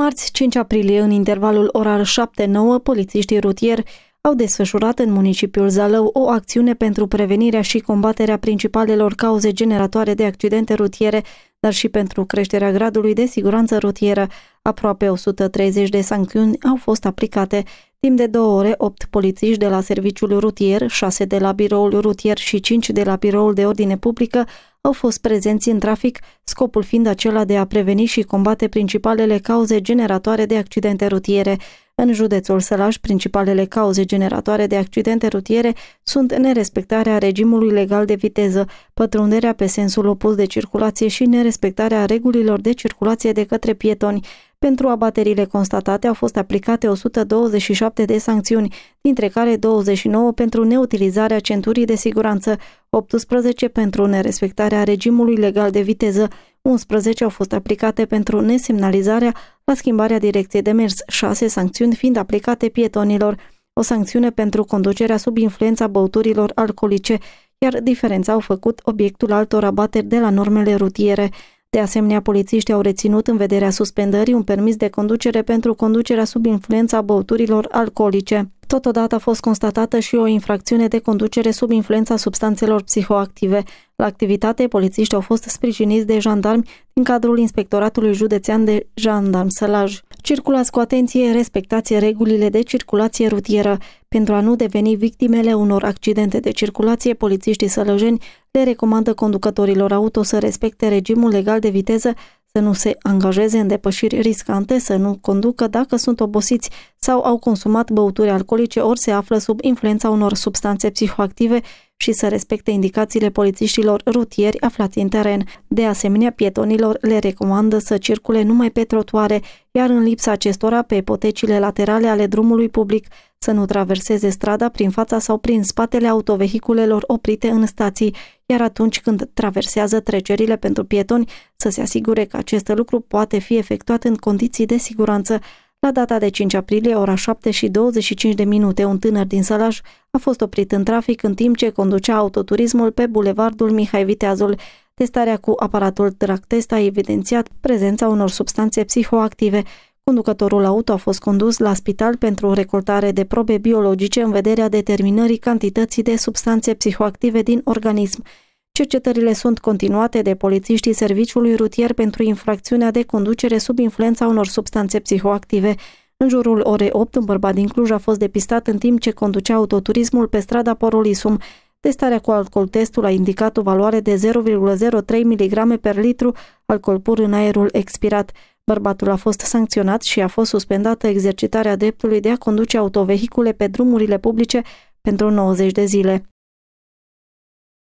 Marți, 5 aprilie, în intervalul orar 7-9, polițiștii rutieri au desfășurat în municipiul Zalău o acțiune pentru prevenirea și combaterea principalelor cauze generatoare de accidente rutiere, dar și pentru creșterea gradului de siguranță rutieră. Aproape 130 de sancțiuni au fost aplicate. Timp de două ore, opt polițiști de la serviciul rutier, șase de la biroul rutier și cinci de la biroul de ordine publică au fost prezenți în trafic, scopul fiind acela de a preveni și combate principalele cauze generatoare de accidente rutiere. În județul Sălaș, principalele cauze generatoare de accidente rutiere sunt nerespectarea regimului legal de viteză, pătrunderea pe sensul opus de circulație și nerespectarea regulilor de circulație de către pietoni. Pentru abaterile constatate au fost aplicate 127 de sancțiuni, dintre care 29 pentru neutilizarea centurii de siguranță, 18 pentru nerespectarea regimului legal de viteză, 11 au fost aplicate pentru nesemnalizarea la schimbarea direcției de mers, 6 sancțiuni fiind aplicate pietonilor, o sancțiune pentru conducerea sub influența băuturilor alcoolice, iar diferența au făcut obiectul altor abateri de la normele rutiere. De asemenea, polițiștii au reținut în vederea suspendării un permis de conducere pentru conducerea sub influența băuturilor alcoolice. Totodată a fost constatată și o infracțiune de conducere sub influența substanțelor psihoactive. La activitate, polițiștii au fost sprijiniți de jandarmi din cadrul Inspectoratului Județean de Jandarm Sălaj. Circulați cu atenție, respectați regulile de circulație rutieră. Pentru a nu deveni victimele unor accidente de circulație, polițiștii sălăjeni le recomandă conducătorilor auto să respecte regimul legal de viteză să nu se angajeze în depășiri riscante, să nu conducă dacă sunt obosiți sau au consumat băuturi alcoolice ori se află sub influența unor substanțe psihoactive și să respecte indicațiile polițiștilor rutieri aflați în teren. De asemenea, pietonilor le recomandă să circule numai pe trotuare, iar în lipsa acestora pe potecile laterale ale drumului public, să nu traverseze strada prin fața sau prin spatele autovehiculelor oprite în stații, iar atunci când traversează trecerile pentru pietoni să se asigure că acest lucru poate fi efectuat în condiții de siguranță. La data de 5 aprilie, ora 7 și 25 de minute, un tânăr din Sălaj a fost oprit în trafic în timp ce conducea autoturismul pe bulevardul Mihai Viteazul. Testarea cu aparatul Tractest a evidențiat prezența unor substanțe psihoactive. Conducătorul auto a fost condus la spital pentru o recoltare de probe biologice în vederea determinării cantității de substanțe psihoactive din organism. Cercetările sunt continuate de polițiștii Serviciului Rutier pentru infracțiunea de conducere sub influența unor substanțe psihoactive. În jurul orei 8, un bărbat din Cluj a fost depistat în timp ce conducea autoturismul pe strada Porolisum. Testarea cu alcool testul a indicat o valoare de 0,03 mg per litru alcool pur în aerul expirat. Bărbatul a fost sancționat și a fost suspendată exercitarea dreptului de a conduce autovehicule pe drumurile publice pentru 90 de zile.